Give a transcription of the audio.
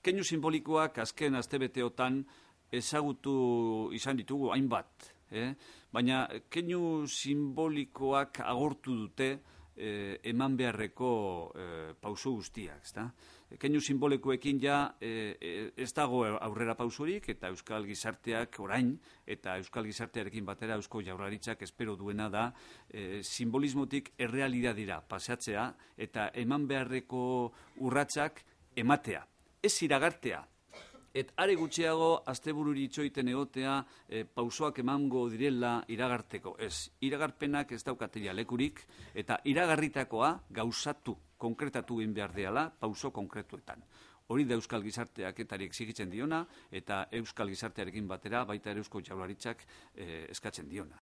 Keinu simbolikoak azken aztebeteotan ezagutu izan ditugu hainbat, eh? baina keinu simbolikoak agortu dute eh, eman beharreko eh, pauso guztiak. Ezta? Keinu simbolikoekin ja eh, eh, ez dago aurrera pausurik eta Euskal Gizarteak orain eta Euskal Gizartearekin batera Eusko Jaurlaritzak espero duena da eh, simbolismotik errealidadira pasatzea eta eman beharreko urratsak ematea ez iragartea. Et are gutxiago astebururi itxoiten egotea e, pausoak emango direla iragarteko. Ez, iragarpenak ez daukatea lekurik eta iragarritakoa gauzatu, konkretatu egin behar dela pauso konkretuetan. Hori da Euskal Gizarteak etari exigitzen diona eta Euskal Gizartearekin batera baita ere Eusko e, eskatzen diona.